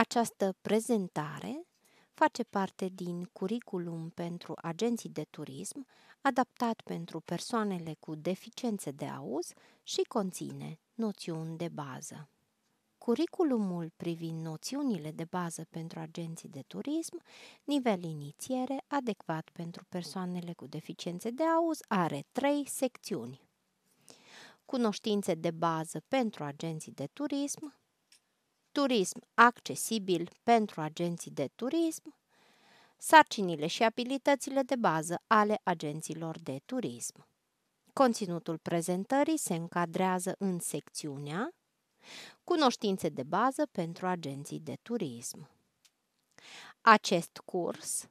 Această prezentare face parte din curriculum pentru agenții de turism, adaptat pentru persoanele cu deficiențe de auz și conține noțiuni de bază. Curriculumul privind noțiunile de bază pentru agenții de turism, nivel inițiere adecvat pentru persoanele cu deficiențe de auz, are trei secțiuni. Cunoștințe de bază pentru agenții de turism, turism accesibil pentru agenții de turism, sarcinile și abilitățile de bază ale agenților de turism. Conținutul prezentării se încadrează în secțiunea Cunoștințe de bază pentru agenții de turism. Acest curs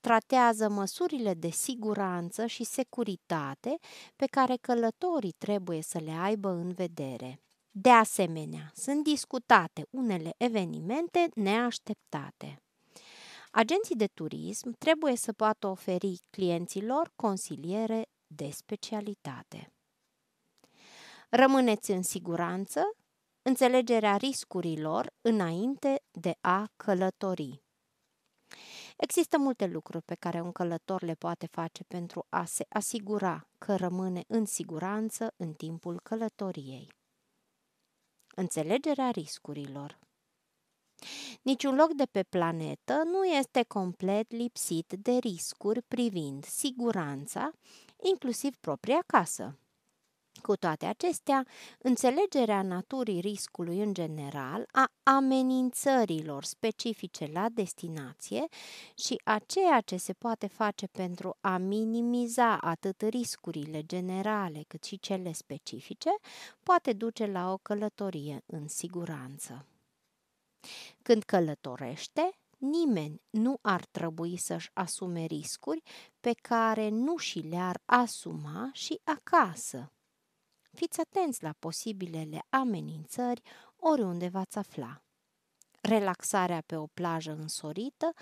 tratează măsurile de siguranță și securitate pe care călătorii trebuie să le aibă în vedere. De asemenea, sunt discutate unele evenimente neașteptate. Agenții de turism trebuie să poată oferi clienților consiliere de specialitate. Rămâneți în siguranță, înțelegerea riscurilor înainte de a călători. Există multe lucruri pe care un călător le poate face pentru a se asigura că rămâne în siguranță în timpul călătoriei. Înțelegerea riscurilor Niciun loc de pe planetă nu este complet lipsit de riscuri privind siguranța, inclusiv propria casă. Cu toate acestea, înțelegerea naturii riscului în general, a amenințărilor specifice la destinație și a ceea ce se poate face pentru a minimiza atât riscurile generale cât și cele specifice, poate duce la o călătorie în siguranță. Când călătorește, nimeni nu ar trebui să-și asume riscuri pe care nu și le-ar asuma și acasă fiți atenți la posibilele amenințări oriunde v-ați afla. Relaxarea pe o plajă însorită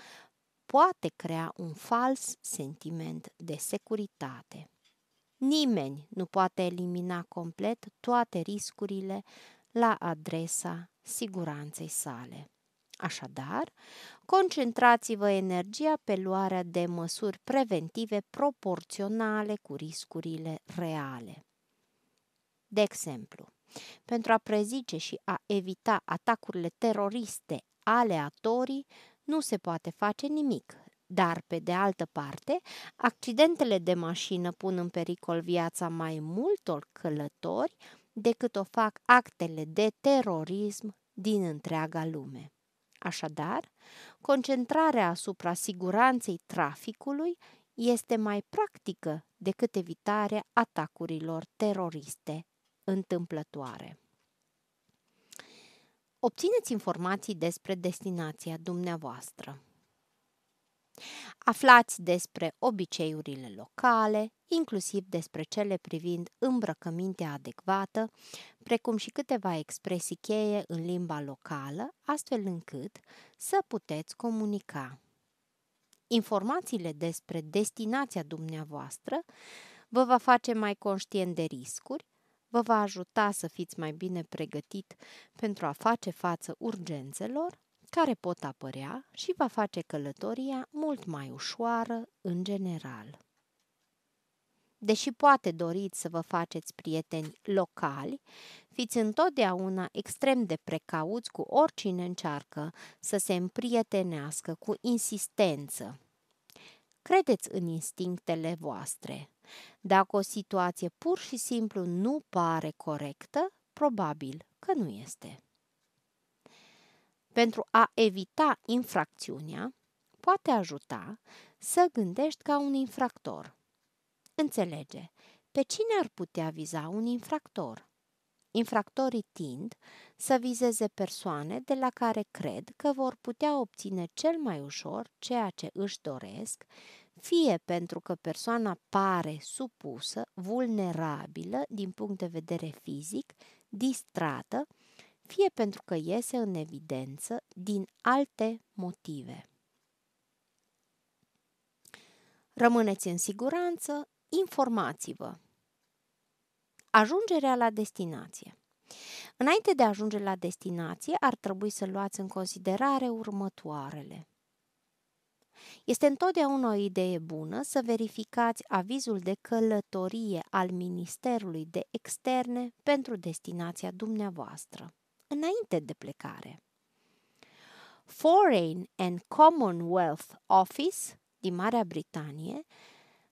poate crea un fals sentiment de securitate. Nimeni nu poate elimina complet toate riscurile la adresa siguranței sale. Așadar, concentrați-vă energia pe luarea de măsuri preventive proporționale cu riscurile reale. De exemplu, pentru a prezice și a evita atacurile teroriste aleatorii, nu se poate face nimic. Dar, pe de altă parte, accidentele de mașină pun în pericol viața mai multor călători decât o fac actele de terorism din întreaga lume. Așadar, concentrarea asupra siguranței traficului este mai practică decât evitarea atacurilor teroriste întâmplătoare. Obțineți informații despre destinația dumneavoastră. Aflați despre obiceiurile locale, inclusiv despre cele privind îmbrăcămintea adecvată, precum și câteva expresii cheie în limba locală, astfel încât să puteți comunica. Informațiile despre destinația dumneavoastră vă va face mai conștient de riscuri vă va ajuta să fiți mai bine pregătit pentru a face față urgențelor care pot apărea și va face călătoria mult mai ușoară în general. Deși poate doriți să vă faceți prieteni locali, fiți întotdeauna extrem de precauți cu oricine încearcă să se împrietenească cu insistență. Credeți în instinctele voastre. Dacă o situație pur și simplu nu pare corectă, probabil că nu este. Pentru a evita infracțiunea, poate ajuta să gândești ca un infractor. Înțelege, pe cine ar putea viza un infractor? Infractorii tind să vizeze persoane de la care cred că vor putea obține cel mai ușor ceea ce își doresc fie pentru că persoana pare supusă, vulnerabilă din punct de vedere fizic, distrată, fie pentru că iese în evidență din alte motive. Rămâneți în siguranță, informați-vă. Ajungerea la destinație. Înainte de a ajunge la destinație, ar trebui să luați în considerare următoarele. Este întotdeauna o idee bună să verificați avizul de călătorie al Ministerului de Externe pentru destinația dumneavoastră, înainte de plecare. Foreign and Commonwealth Office din Marea Britanie,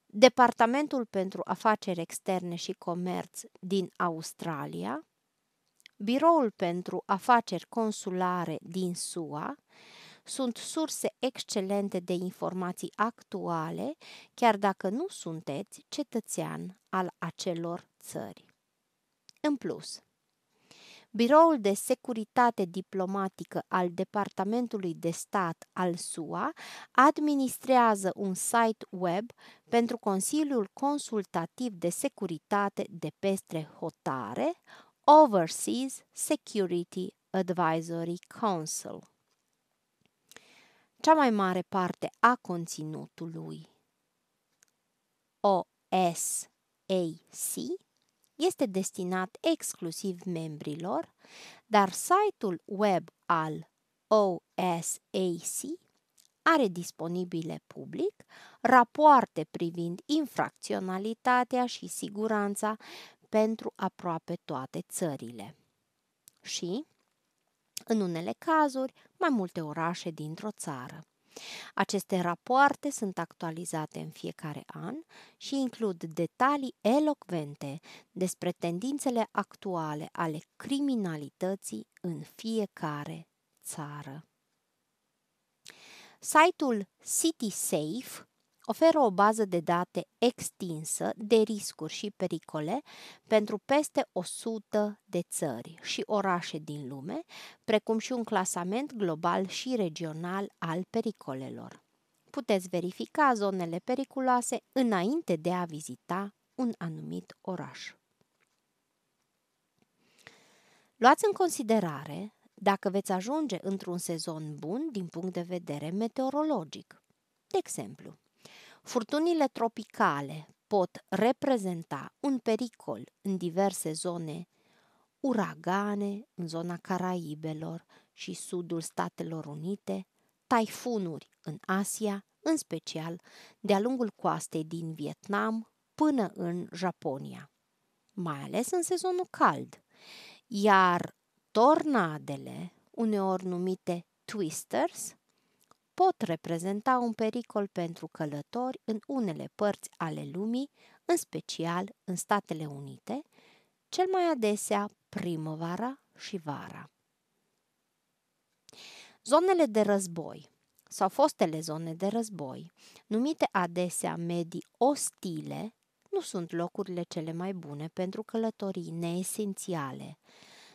Departamentul pentru Afaceri Externe și Comerț din Australia, Biroul pentru Afaceri Consulare din SUA sunt surse excelente de informații actuale, chiar dacă nu sunteți cetățean al acelor țări. În plus, Biroul de Securitate Diplomatică al Departamentului de Stat al SUA administrează un site web pentru Consiliul Consultativ de Securitate de peste hotare, Overseas Security Advisory Council cea mai mare parte a conținutului OSAC este destinat exclusiv membrilor, dar site-ul web al OSAC are disponibile public rapoarte privind infracționalitatea și siguranța pentru aproape toate țările. Și în unele cazuri mai multe orașe dintr-o țară. Aceste rapoarte sunt actualizate în fiecare an și includ detalii elocvente despre tendințele actuale ale criminalității în fiecare țară. Site-ul CitySafe oferă o bază de date extinsă de riscuri și pericole pentru peste 100 de țări și orașe din lume, precum și un clasament global și regional al pericolelor. Puteți verifica zonele periculoase înainte de a vizita un anumit oraș. Luați în considerare dacă veți ajunge într-un sezon bun din punct de vedere meteorologic. De exemplu, Furtunile tropicale pot reprezenta un pericol în diverse zone, uragane în zona Caraibelor și sudul Statelor Unite, taifunuri în Asia, în special de-a lungul coastei din Vietnam până în Japonia, mai ales în sezonul cald. Iar tornadele, uneori numite twisters, pot reprezenta un pericol pentru călători în unele părți ale lumii, în special în Statele Unite, cel mai adesea primăvara și vara. Zonele de război sau fostele zone de război, numite adesea medii ostile, nu sunt locurile cele mai bune pentru călătorii neesențiale,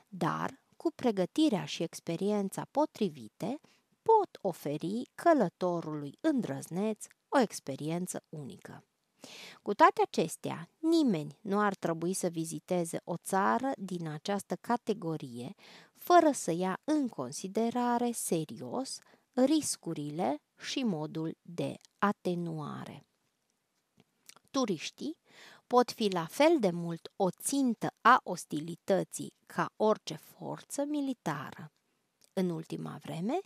dar cu pregătirea și experiența potrivite, pot oferi călătorului îndrăzneț o experiență unică. Cu toate acestea, nimeni nu ar trebui să viziteze o țară din această categorie fără să ia în considerare serios riscurile și modul de atenuare. Turiștii pot fi la fel de mult o țintă a ostilității ca orice forță militară. În ultima vreme,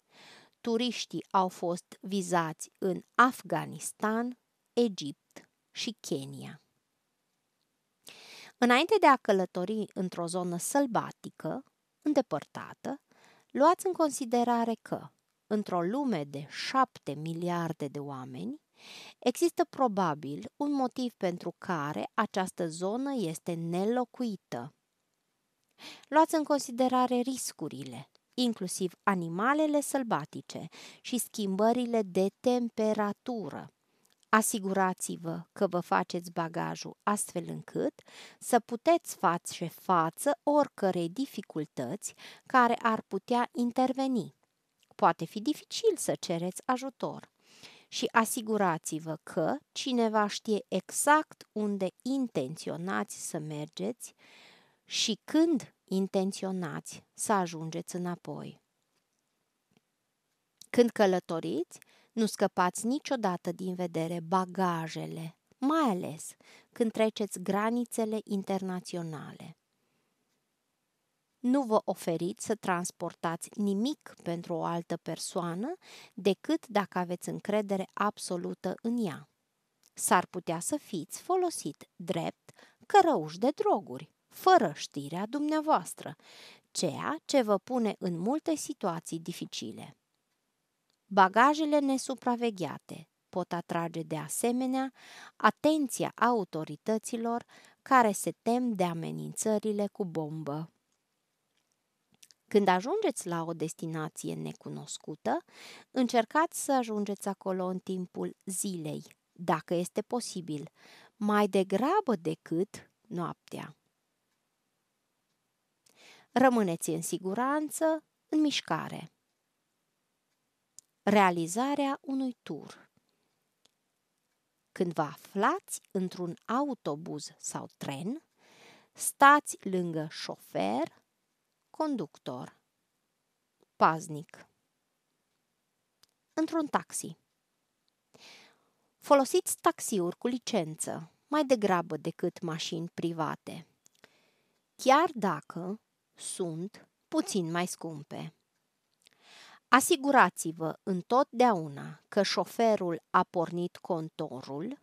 turiștii au fost vizați în Afganistan, Egipt și Kenya. Înainte de a călători într-o zonă sălbatică, îndepărtată, luați în considerare că, într-o lume de șapte miliarde de oameni, există probabil un motiv pentru care această zonă este nelocuită. Luați în considerare riscurile, inclusiv animalele sălbatice și schimbările de temperatură. Asigurați-vă că vă faceți bagajul astfel încât să puteți face față oricărei dificultăți care ar putea interveni. Poate fi dificil să cereți ajutor și asigurați-vă că cineva știe exact unde intenționați să mergeți și când intenționați să ajungeți înapoi. Când călătoriți, nu scăpați niciodată din vedere bagajele, mai ales când treceți granițele internaționale. Nu vă oferiți să transportați nimic pentru o altă persoană decât dacă aveți încredere absolută în ea. S-ar putea să fiți folosit drept cărăuși de droguri fără știrea dumneavoastră, ceea ce vă pune în multe situații dificile. Bagajele nesupravegheate pot atrage de asemenea atenția autorităților care se tem de amenințările cu bombă. Când ajungeți la o destinație necunoscută, încercați să ajungeți acolo în timpul zilei, dacă este posibil, mai degrabă decât noaptea. Rămâneți în siguranță, în mișcare. Realizarea unui tur Când vă aflați într-un autobuz sau tren, stați lângă șofer, conductor, paznic. Într-un taxi Folosiți taxiuri cu licență, mai degrabă decât mașini private. Chiar dacă sunt puțin mai scumpe. Asigurați-vă întotdeauna că șoferul a pornit contorul,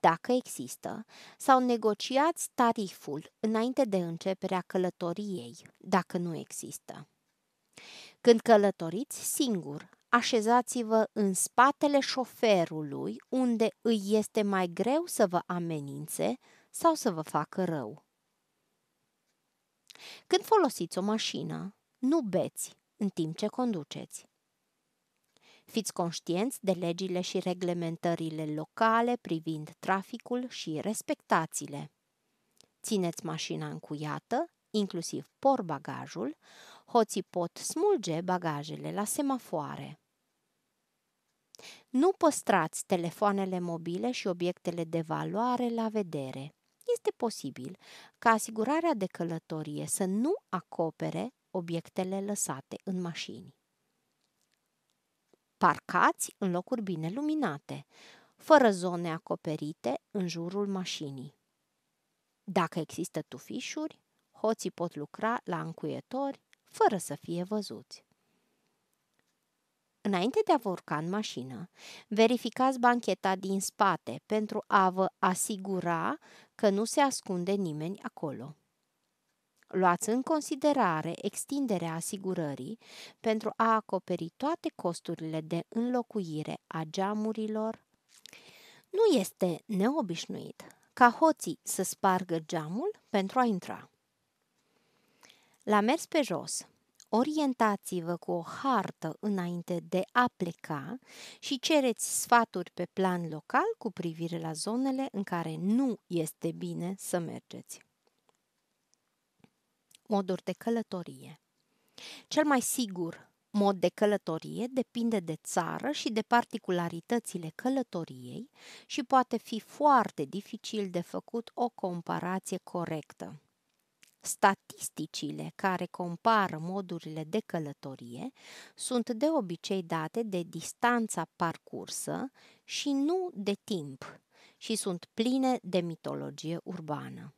dacă există, sau negociați tariful înainte de începerea călătoriei, dacă nu există. Când călătoriți singur, așezați-vă în spatele șoferului unde îi este mai greu să vă amenințe sau să vă facă rău. Când folosiți o mașină, nu beți în timp ce conduceți. Fiți conștienți de legile și reglementările locale privind traficul și respectați-le. Țineți mașina încuiată, inclusiv porbagajul, hoții pot smulge bagajele la semafoare. Nu păstrați telefoanele mobile și obiectele de valoare la vedere este posibil ca asigurarea de călătorie să nu acopere obiectele lăsate în mașini. Parcați în locuri bine luminate, fără zone acoperite în jurul mașinii. Dacă există tufișuri, hoții pot lucra la încuietori fără să fie văzuți. Înainte de a vă urca în mașină, verificați bancheta din spate pentru a vă asigura că nu se ascunde nimeni acolo. Luați în considerare extinderea asigurării pentru a acoperi toate costurile de înlocuire a geamurilor. Nu este neobișnuit ca hoții să spargă geamul pentru a intra. La mers pe jos, orientați-vă cu o hartă înainte de a pleca și cereți sfaturi pe plan local cu privire la zonele în care nu este bine să mergeți. Moduri de călătorie Cel mai sigur mod de călătorie depinde de țară și de particularitățile călătoriei și poate fi foarte dificil de făcut o comparație corectă. Statisticile care compară modurile de călătorie sunt de obicei date de distanța parcursă și nu de timp și sunt pline de mitologie urbană.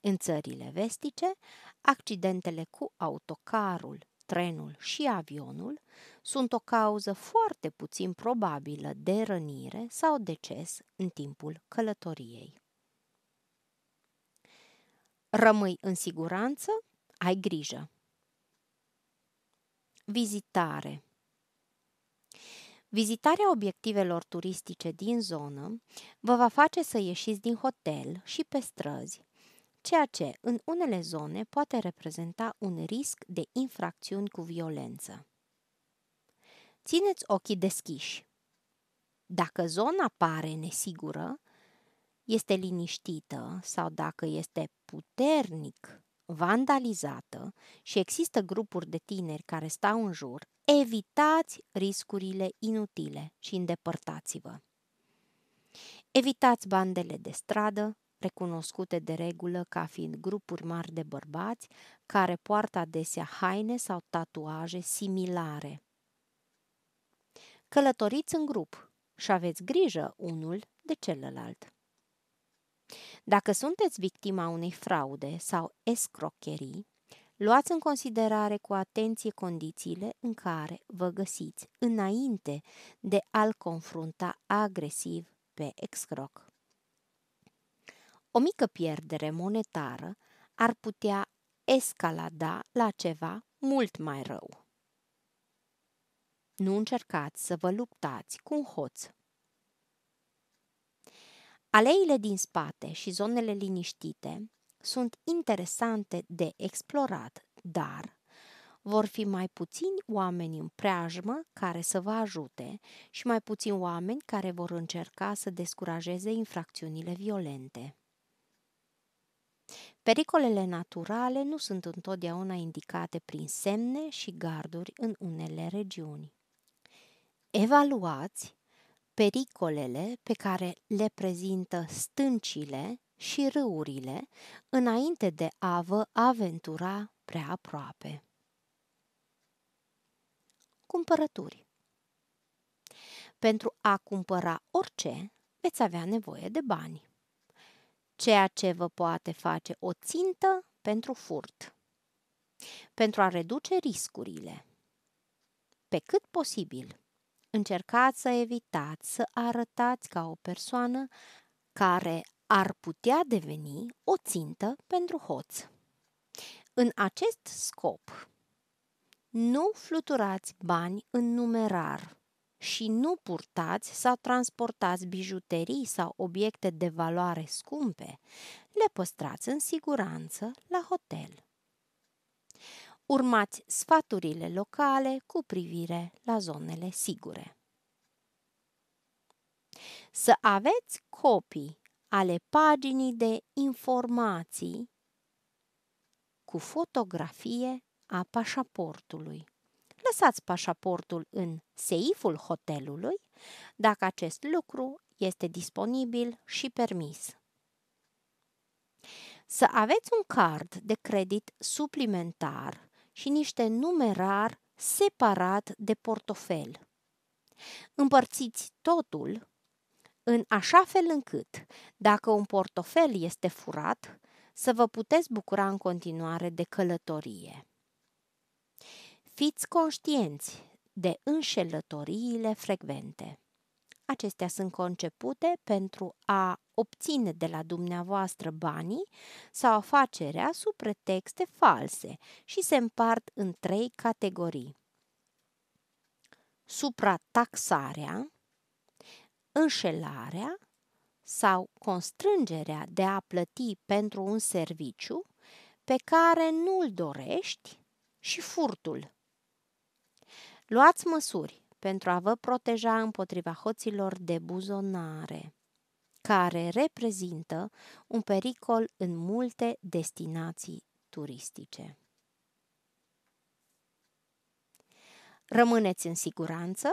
În țările vestice, accidentele cu autocarul, trenul și avionul sunt o cauză foarte puțin probabilă de rănire sau deces în timpul călătoriei. Rămâi în siguranță, ai grijă. Vizitare Vizitarea obiectivelor turistice din zonă vă va face să ieșiți din hotel și pe străzi, ceea ce în unele zone poate reprezenta un risc de infracțiuni cu violență. Țineți ochii deschiși. Dacă zona pare nesigură, este liniștită sau dacă este puternic vandalizată și există grupuri de tineri care stau în jur, evitați riscurile inutile și îndepărtați-vă. Evitați bandele de stradă, recunoscute de regulă ca fiind grupuri mari de bărbați care poartă adesea haine sau tatuaje similare. Călătoriți în grup și aveți grijă unul de celălalt. Dacă sunteți victima unei fraude sau escrocherii, luați în considerare cu atenție condițiile în care vă găsiți înainte de a-l confrunta agresiv pe escroc. O mică pierdere monetară ar putea escalada la ceva mult mai rău. Nu încercați să vă luptați cu un hoț Aleile din spate și zonele liniștite sunt interesante de explorat, dar vor fi mai puțini oameni în preajmă care să vă ajute și mai puțini oameni care vor încerca să descurajeze infracțiunile violente. Pericolele naturale nu sunt întotdeauna indicate prin semne și garduri în unele regiuni. Evaluați pericolele pe care le prezintă stâncile și râurile înainte de a vă aventura prea aproape. Cumpărături Pentru a cumpăra orice, veți avea nevoie de bani, ceea ce vă poate face o țintă pentru furt, pentru a reduce riscurile, pe cât posibil – Încercați să evitați să arătați ca o persoană care ar putea deveni o țintă pentru hoț. În acest scop, nu fluturați bani în numerar și nu purtați sau transportați bijuterii sau obiecte de valoare scumpe. Le păstrați în siguranță la hotel urmați sfaturile locale cu privire la zonele sigure. Să aveți copii ale paginii de informații cu fotografie a pașaportului. Lăsați pașaportul în seiful hotelului dacă acest lucru este disponibil și permis. Să aveți un card de credit suplimentar și niște numerar separat de portofel. Împărțiți totul în așa fel încât, dacă un portofel este furat, să vă puteți bucura în continuare de călătorie. Fiți conștienți de înșelătoriile frecvente. Acestea sunt concepute pentru a obține de la dumneavoastră banii sau afacerea sub pretexte false și se împart în trei categorii. Suprataxarea, înșelarea sau constrângerea de a plăti pentru un serviciu pe care nu-l dorești și furtul. Luați măsuri pentru a vă proteja împotriva hoților de buzonare care reprezintă un pericol în multe destinații turistice. Rămâneți în siguranță,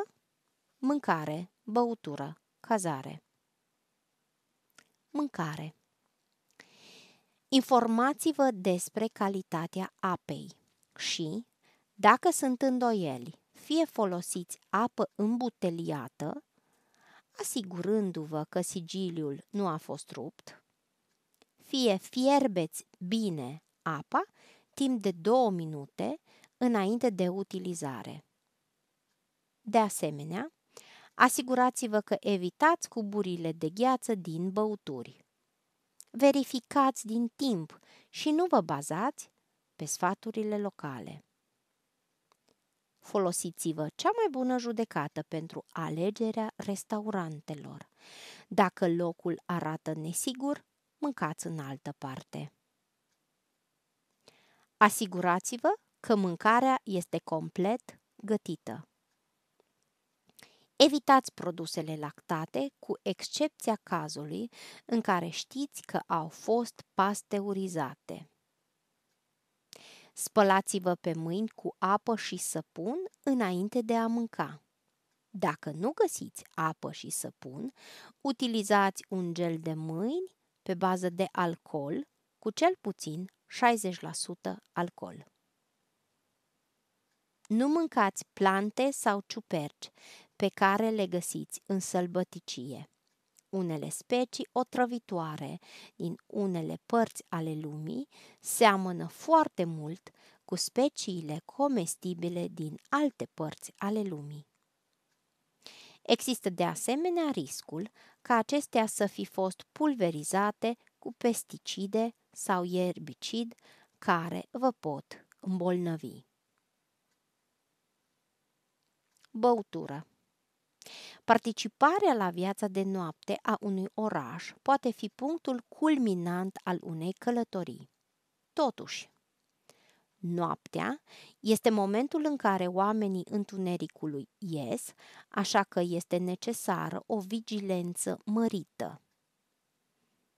mâncare, băutură, cazare. Mâncare. Informați-vă despre calitatea apei și, dacă sunt îndoieli, fie folosiți apă îmbuteliată, asigurându-vă că sigiliul nu a fost rupt, fie fierbeți bine apa timp de două minute înainte de utilizare. De asemenea, asigurați-vă că evitați cuburile de gheață din băuturi. Verificați din timp și nu vă bazați pe sfaturile locale. Folosiți-vă cea mai bună judecată pentru alegerea restaurantelor. Dacă locul arată nesigur, mâncați în altă parte. Asigurați-vă că mâncarea este complet gătită. Evitați produsele lactate, cu excepția cazului în care știți că au fost pasteurizate. Spălați-vă pe mâini cu apă și săpun înainte de a mânca. Dacă nu găsiți apă și săpun, utilizați un gel de mâini pe bază de alcool cu cel puțin 60% alcool. Nu mâncați plante sau ciuperci pe care le găsiți în sălbăticie unele specii otrăvitoare din unele părți ale lumii seamănă foarte mult cu speciile comestibile din alte părți ale lumii. Există de asemenea riscul ca acestea să fi fost pulverizate cu pesticide sau ierbicid care vă pot îmbolnăvi. Băutură Participarea la viața de noapte a unui oraș poate fi punctul culminant al unei călătorii. Totuși, noaptea este momentul în care oamenii întunericului ies, așa că este necesară o vigilență mărită.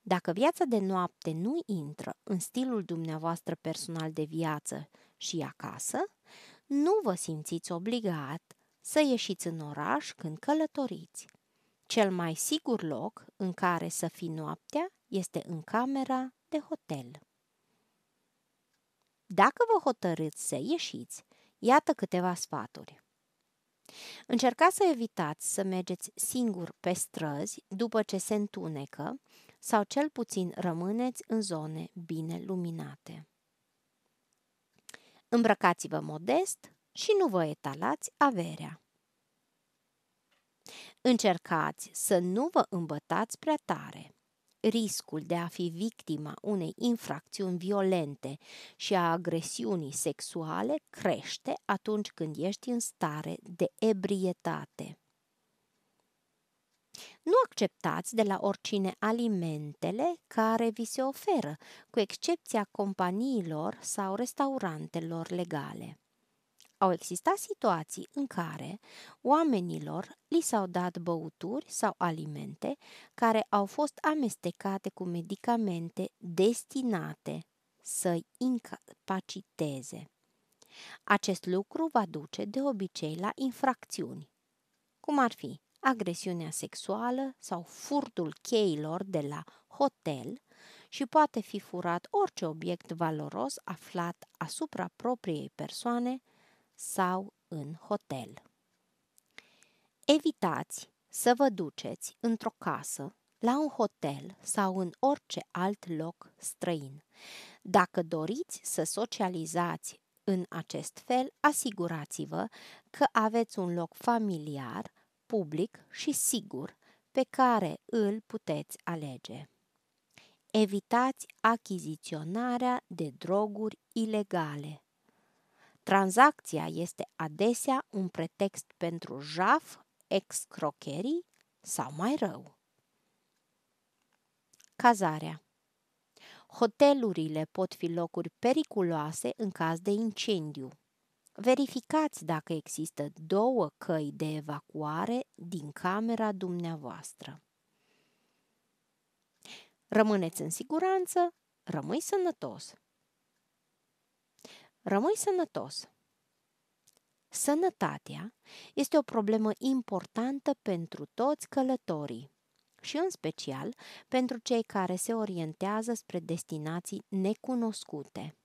Dacă viața de noapte nu intră în stilul dumneavoastră personal de viață și acasă, nu vă simțiți obligat să ieșiți în oraș când călătoriți. Cel mai sigur loc în care să fi noaptea este în camera de hotel. Dacă vă hotărâți să ieșiți, iată câteva sfaturi. Încercați să evitați să mergeți singur pe străzi după ce se întunecă sau cel puțin rămâneți în zone bine luminate. Îmbrăcați-vă modest, și nu vă etalați averea. Încercați să nu vă îmbătați prea tare. Riscul de a fi victima unei infracțiuni violente și a agresiunii sexuale crește atunci când ești în stare de ebrietate. Nu acceptați de la oricine alimentele care vi se oferă, cu excepția companiilor sau restaurantelor legale. Au existat situații în care oamenilor li s-au dat băuturi sau alimente care au fost amestecate cu medicamente destinate să-i incapaciteze. Acest lucru va duce de obicei la infracțiuni, cum ar fi agresiunea sexuală sau furtul cheilor de la hotel și poate fi furat orice obiect valoros aflat asupra propriei persoane, sau în hotel. Evitați să vă duceți într-o casă, la un hotel sau în orice alt loc străin. Dacă doriți să socializați în acest fel, asigurați-vă că aveți un loc familiar, public și sigur pe care îl puteți alege. Evitați achiziționarea de droguri ilegale. Tranzacția este adesea un pretext pentru jaf, excrocherii sau mai rău. Cazarea Hotelurile pot fi locuri periculoase în caz de incendiu. Verificați dacă există două căi de evacuare din camera dumneavoastră. Rămâneți în siguranță, rămâi sănătos! Rămâi sănătos. Sănătatea este o problemă importantă pentru toți călătorii și în special pentru cei care se orientează spre destinații necunoscute.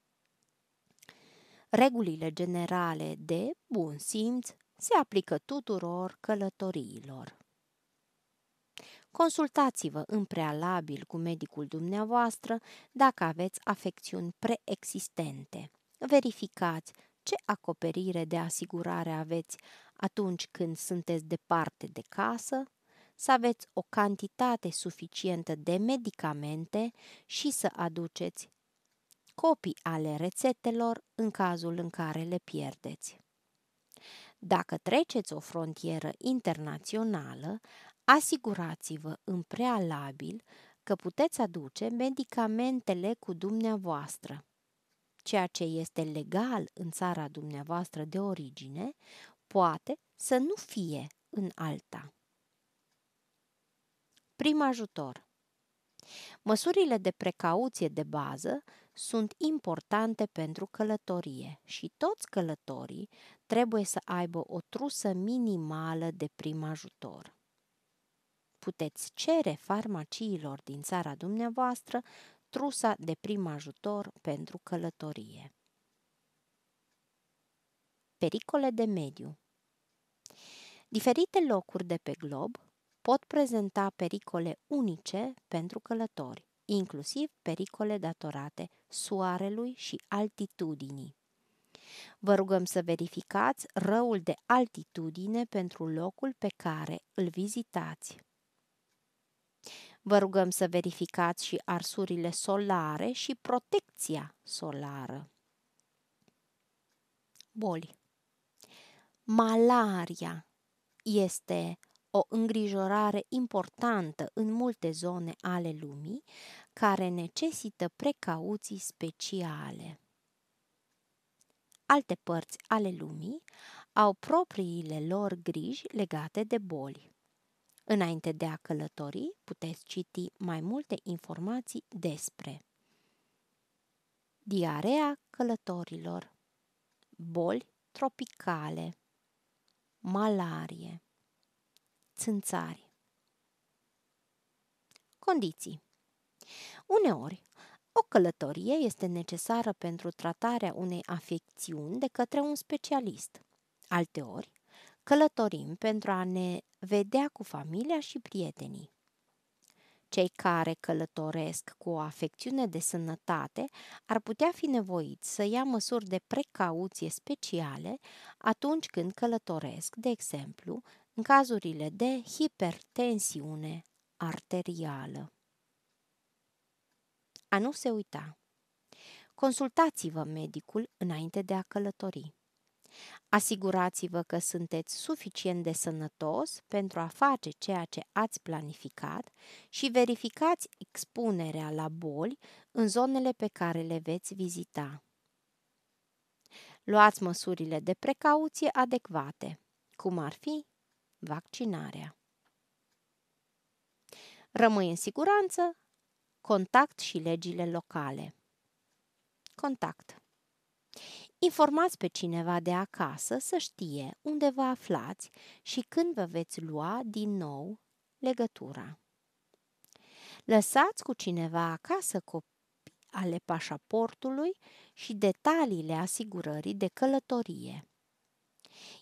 Regulile generale de bun simț se aplică tuturor călătoriilor. Consultați-vă în prealabil cu medicul dumneavoastră dacă aveți afecțiuni preexistente Verificați ce acoperire de asigurare aveți atunci când sunteți departe de casă, să aveți o cantitate suficientă de medicamente și să aduceți copii ale rețetelor în cazul în care le pierdeți. Dacă treceți o frontieră internațională, asigurați-vă în prealabil că puteți aduce medicamentele cu dumneavoastră ceea ce este legal în țara dumneavoastră de origine, poate să nu fie în alta. Prim ajutor Măsurile de precauție de bază sunt importante pentru călătorie și toți călătorii trebuie să aibă o trusă minimală de prim ajutor. Puteți cere farmaciilor din țara dumneavoastră trusa de prim ajutor pentru călătorie. Pericole de mediu Diferite locuri de pe glob pot prezenta pericole unice pentru călători, inclusiv pericole datorate soarelui și altitudinii. Vă rugăm să verificați răul de altitudine pentru locul pe care îl vizitați. Vă rugăm să verificați și arsurile solare și protecția solară. Boli. Malaria este o îngrijorare importantă în multe zone ale lumii, care necesită precauții speciale. Alte părți ale lumii au propriile lor griji legate de boli. Înainte de a călători, puteți citi mai multe informații despre diarea călătorilor, boli tropicale, malarie, țânțari. Condiții Uneori, o călătorie este necesară pentru tratarea unei afecțiuni de către un specialist. Alteori, Călătorim pentru a ne vedea cu familia și prietenii. Cei care călătoresc cu o afecțiune de sănătate ar putea fi nevoiți să ia măsuri de precauție speciale atunci când călătoresc, de exemplu, în cazurile de hipertensiune arterială. A nu se uita. Consultați-vă medicul înainte de a călători. Asigurați-vă că sunteți suficient de sănătos pentru a face ceea ce ați planificat și verificați expunerea la boli în zonele pe care le veți vizita. Luați măsurile de precauție adecvate, cum ar fi vaccinarea. Rămâi în siguranță, contact și legile locale. Contact. Informați pe cineva de acasă să știe unde vă aflați și când vă veți lua din nou legătura. Lăsați cu cineva acasă copii ale pașaportului și detaliile asigurării de călătorie.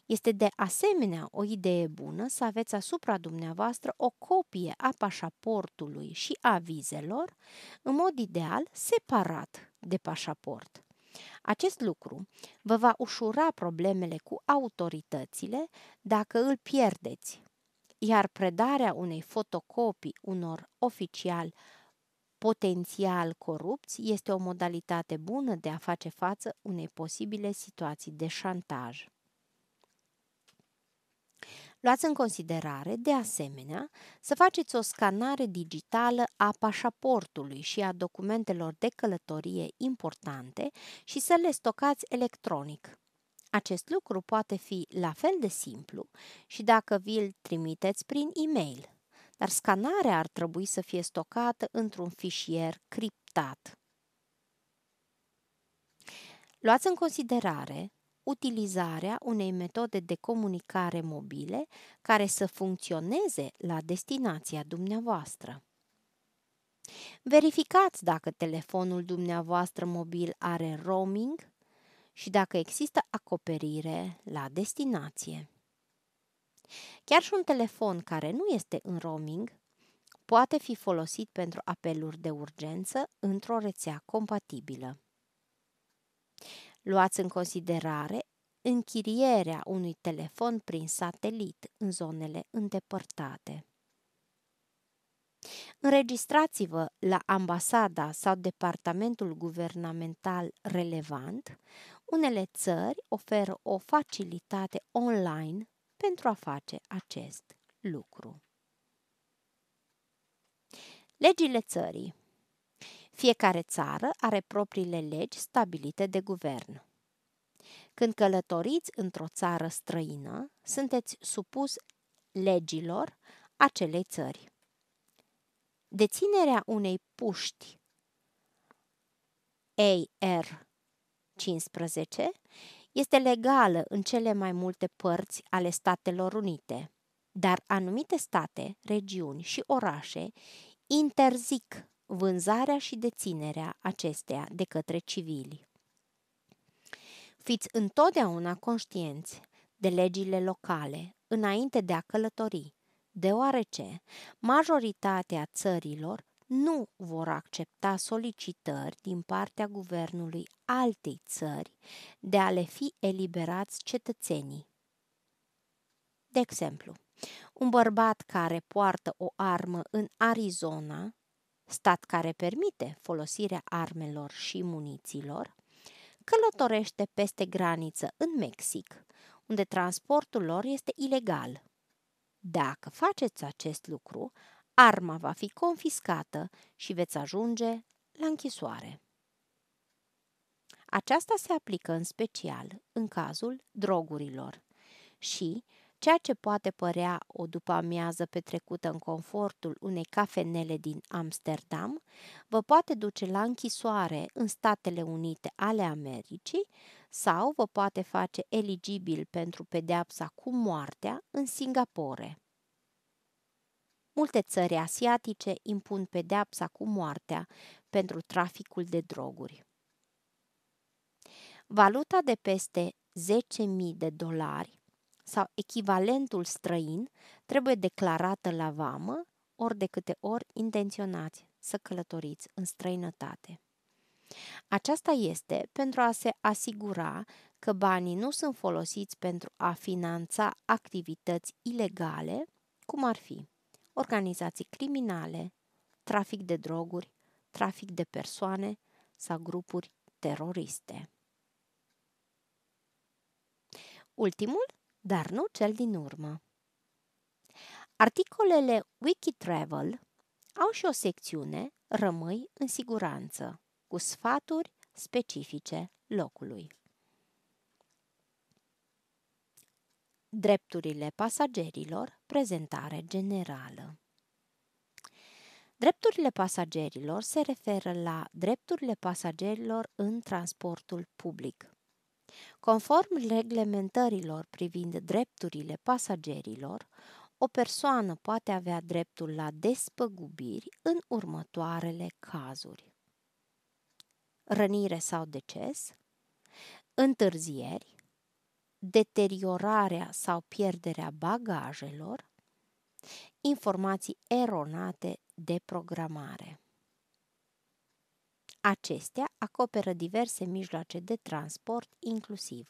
Este de asemenea o idee bună să aveți asupra dumneavoastră o copie a pașaportului și a vizelor, în mod ideal separat de pașaport. Acest lucru vă va ușura problemele cu autoritățile dacă îl pierdeți, iar predarea unei fotocopii unor oficiali potențial corupți este o modalitate bună de a face față unei posibile situații de șantaj. Luați în considerare, de asemenea, să faceți o scanare digitală a pașaportului și a documentelor de călătorie importante și să le stocați electronic. Acest lucru poate fi la fel de simplu și dacă vi-l trimiteți prin e-mail, dar scanarea ar trebui să fie stocată într-un fișier criptat. Luați în considerare utilizarea unei metode de comunicare mobile care să funcționeze la destinația dumneavoastră. Verificați dacă telefonul dumneavoastră mobil are roaming și dacă există acoperire la destinație. Chiar și un telefon care nu este în roaming poate fi folosit pentru apeluri de urgență într-o rețea compatibilă. Luați în considerare închirierea unui telefon prin satelit în zonele îndepărtate. Înregistrați-vă la ambasada sau departamentul guvernamental relevant. Unele țări oferă o facilitate online pentru a face acest lucru. Legile țării fiecare țară are propriile legi stabilite de guvern. Când călătoriți într-o țară străină, sunteți supus legilor acelei țări. Deținerea unei puști AR-15 este legală în cele mai multe părți ale Statelor Unite, dar anumite state, regiuni și orașe interzic vânzarea și deținerea acesteia de către civili. Fiți întotdeauna conștienți de legile locale înainte de a călători, deoarece majoritatea țărilor nu vor accepta solicitări din partea guvernului altei țări de a le fi eliberați cetățenii. De exemplu, un bărbat care poartă o armă în Arizona stat care permite folosirea armelor și muniților, călătorește peste graniță în Mexic, unde transportul lor este ilegal. Dacă faceți acest lucru, arma va fi confiscată și veți ajunge la închisoare. Aceasta se aplică în special în cazul drogurilor și Ceea ce poate părea o după-amiază petrecută în confortul unei cafenele din Amsterdam, vă poate duce la închisoare în Statele Unite ale Americii sau vă poate face eligibil pentru pedeapsa cu moartea în Singapore. Multe țări asiatice impun pedeapsa cu moartea pentru traficul de droguri. Valuta de peste 10.000 de dolari sau echivalentul străin trebuie declarată la vamă ori de câte ori intenționați să călătoriți în străinătate. Aceasta este pentru a se asigura că banii nu sunt folosiți pentru a finanța activități ilegale, cum ar fi organizații criminale, trafic de droguri, trafic de persoane sau grupuri teroriste. Ultimul dar nu cel din urmă. Articolele Wikitravel au și o secțiune Rămâi în siguranță, cu sfaturi specifice locului. Drepturile pasagerilor, prezentare generală. Drepturile pasagerilor se referă la drepturile pasagerilor în transportul public. Conform reglementărilor privind drepturile pasagerilor, o persoană poate avea dreptul la despăgubiri în următoarele cazuri. Rănire sau deces, întârzieri, deteriorarea sau pierderea bagajelor, informații eronate de programare. Acestea acoperă diverse mijloace de transport, inclusiv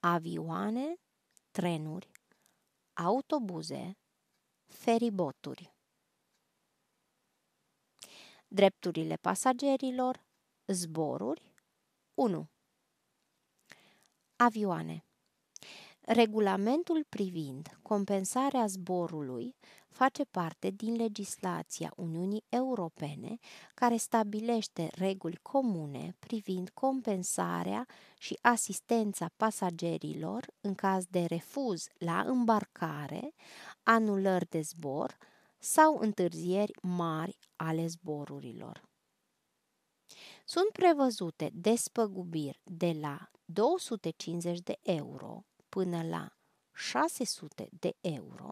avioane, trenuri, autobuze, feriboturi. Drepturile pasagerilor, zboruri 1. Avioane Regulamentul privind compensarea zborului face parte din legislația Uniunii Europene, care stabilește reguli comune privind compensarea și asistența pasagerilor în caz de refuz la îmbarcare, anulări de zbor sau întârzieri mari ale zborurilor. Sunt prevăzute despăgubiri de la 250 de euro până la 600 de euro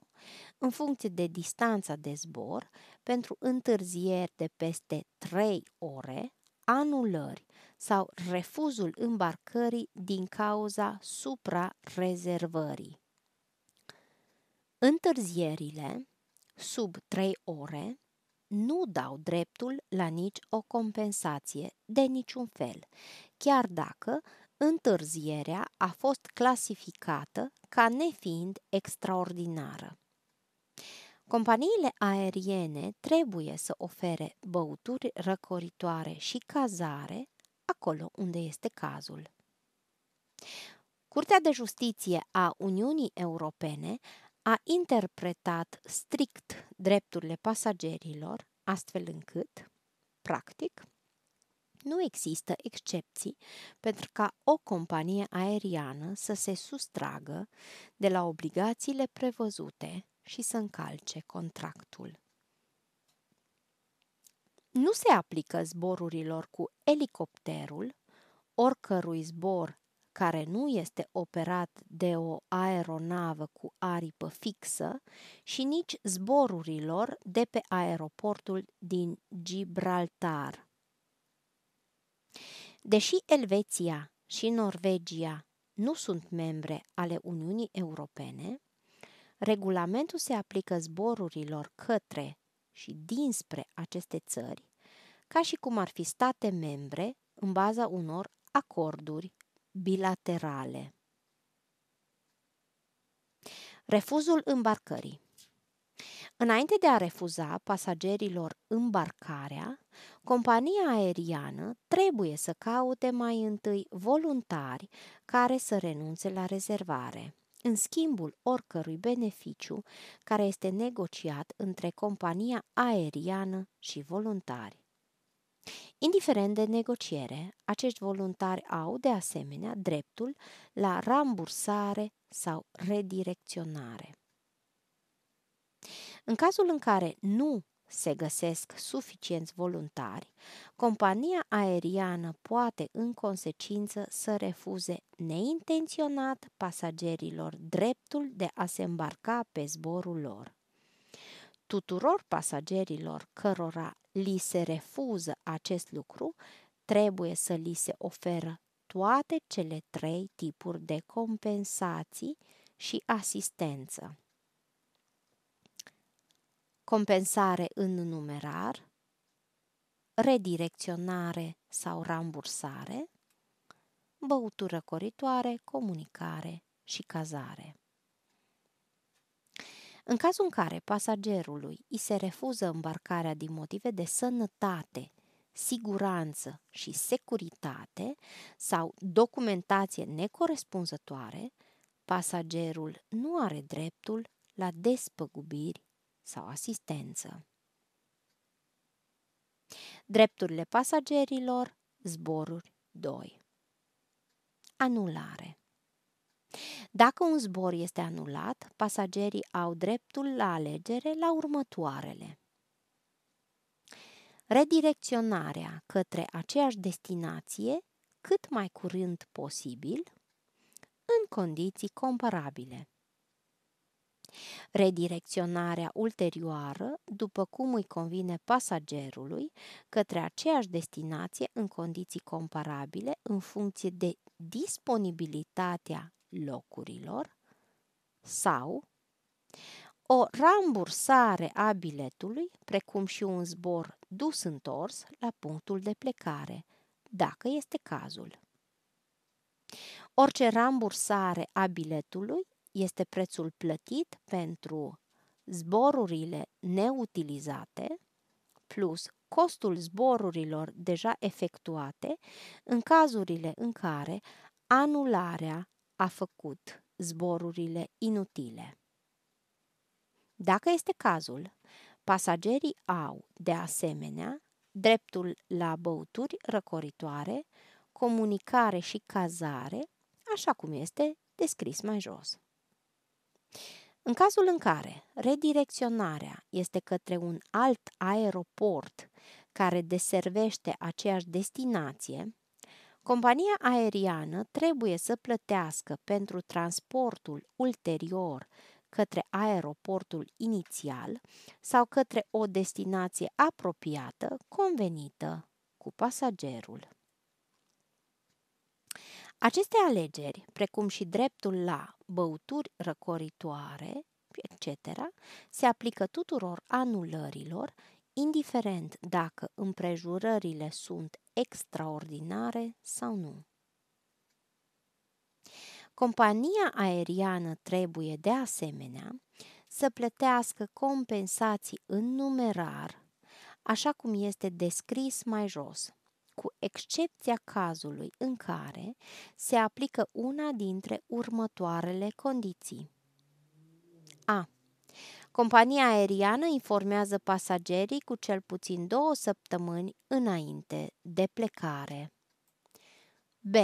în funcție de distanța de zbor pentru întârzieri de peste 3 ore, anulări sau refuzul îmbarcării din cauza suprarezervării. Întârzierile sub 3 ore nu dau dreptul la nici o compensație de niciun fel, chiar dacă întârzierea a fost clasificată ca nefiind extraordinară. Companiile aeriene trebuie să ofere băuturi răcoritoare și cazare acolo unde este cazul. Curtea de Justiție a Uniunii Europene a interpretat strict drepturile pasagerilor, astfel încât, practic, nu există excepții pentru ca o companie aeriană să se sustragă de la obligațiile prevăzute și să încalce contractul. Nu se aplică zborurilor cu elicopterul, oricărui zbor care nu este operat de o aeronavă cu aripă fixă și nici zborurilor de pe aeroportul din Gibraltar Deși Elveția și Norvegia nu sunt membre ale Uniunii Europene, regulamentul se aplică zborurilor către și dinspre aceste țări, ca și cum ar fi state membre în baza unor acorduri bilaterale. Refuzul îmbarcării Înainte de a refuza pasagerilor îmbarcarea, compania aeriană trebuie să caute mai întâi voluntari care să renunțe la rezervare, în schimbul oricărui beneficiu care este negociat între compania aeriană și voluntari. Indiferent de negociere, acești voluntari au, de asemenea, dreptul la rambursare sau redirecționare. În cazul în care nu se găsesc suficienți voluntari, compania aeriană poate în consecință să refuze neintenționat pasagerilor dreptul de a se îmbarca pe zborul lor. Tuturor pasagerilor cărora li se refuză acest lucru, trebuie să li se oferă toate cele trei tipuri de compensații și asistență compensare în numerar, redirecționare sau rambursare, băutură coritoare, comunicare și cazare. În cazul în care pasagerului îi se refuză îmbarcarea din motive de sănătate, siguranță și securitate sau documentație necorespunzătoare, pasagerul nu are dreptul la despăgubiri sau asistență. Drepturile pasagerilor, zboruri 2. Anulare. Dacă un zbor este anulat, pasagerii au dreptul la alegere la următoarele. Redirecționarea către aceeași destinație cât mai curând posibil, în condiții comparabile redirecționarea ulterioară, după cum îi convine pasagerului, către aceeași destinație în condiții comparabile în funcție de disponibilitatea locurilor sau o rambursare a biletului, precum și un zbor dus întors la punctul de plecare, dacă este cazul. Orice rambursare a biletului este prețul plătit pentru zborurile neutilizate plus costul zborurilor deja efectuate în cazurile în care anularea a făcut zborurile inutile. Dacă este cazul, pasagerii au, de asemenea, dreptul la băuturi răcoritoare, comunicare și cazare, așa cum este descris mai jos. În cazul în care redirecționarea este către un alt aeroport care deservește aceeași destinație, compania aeriană trebuie să plătească pentru transportul ulterior către aeroportul inițial sau către o destinație apropiată convenită cu pasagerul. Aceste alegeri, precum și dreptul la băuturi răcoritoare, etc., se aplică tuturor anulărilor, indiferent dacă împrejurările sunt extraordinare sau nu. Compania aeriană trebuie de asemenea să plătească compensații în numerar, așa cum este descris mai jos, cu excepția cazului în care se aplică una dintre următoarele condiții. A. Compania aeriană informează pasagerii cu cel puțin două săptămâni înainte de plecare. B.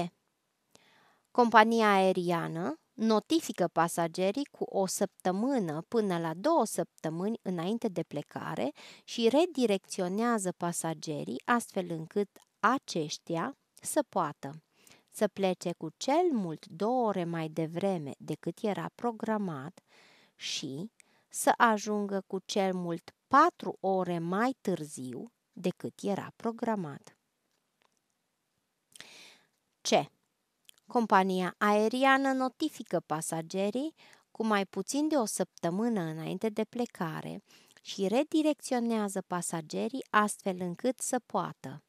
Compania aeriană notifică pasagerii cu o săptămână până la două săptămâni înainte de plecare și redirecționează pasagerii astfel încât aceștia să poată să plece cu cel mult două ore mai devreme decât era programat și să ajungă cu cel mult patru ore mai târziu decât era programat. C. Compania aeriană notifică pasagerii cu mai puțin de o săptămână înainte de plecare și redirecționează pasagerii astfel încât să poată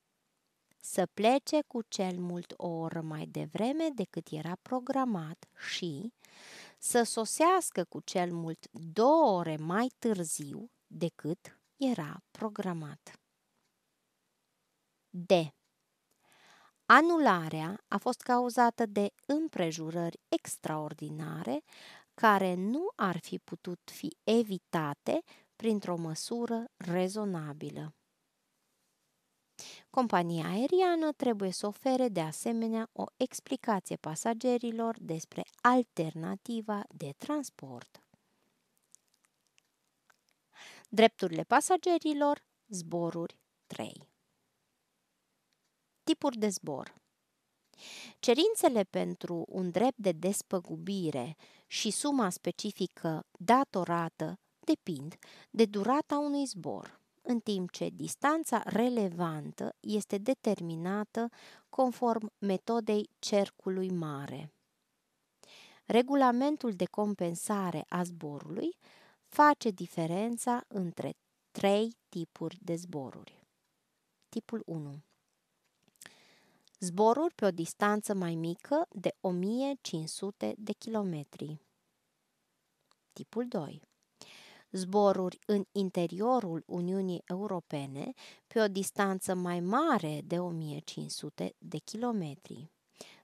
să plece cu cel mult o oră mai devreme decât era programat și să sosească cu cel mult două ore mai târziu decât era programat. D. Anularea a fost cauzată de împrejurări extraordinare care nu ar fi putut fi evitate printr-o măsură rezonabilă. Compania aeriană trebuie să ofere de asemenea o explicație pasagerilor despre alternativa de transport. Drepturile pasagerilor, zboruri 3. Tipuri de zbor Cerințele pentru un drept de despăgubire și suma specifică datorată depind de durata unui zbor în timp ce distanța relevantă este determinată conform metodei cercului mare. Regulamentul de compensare a zborului face diferența între trei tipuri de zboruri. Tipul 1. Zboruri pe o distanță mai mică de 1500 de kilometri. Tipul 2 zboruri în interiorul Uniunii Europene pe o distanță mai mare de 1500 de kilometri